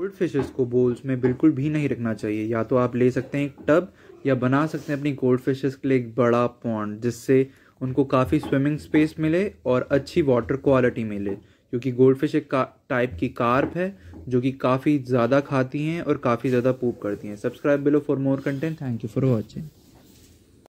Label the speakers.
Speaker 1: gold fishes को balls में बिल्कुल भी नहीं रखना चाहिए या तो आप ले सकते हैं एक टब या बना सकते हैं अपनी कोल्ड फिशेस के लिए एक बड़ा पॉन्ड जिससे उनको काफ़ी स्विमिंग स्पेस मिले और अच्छी वाटर क्वालिटी मिले क्योंकि गोल्ड फिश एक टाइप की कार्प है जो कि काफ़ी ज़्यादा खाती हैं और काफ़ी ज़्यादा पूप करती हैं subscribe below for more content thank you for watching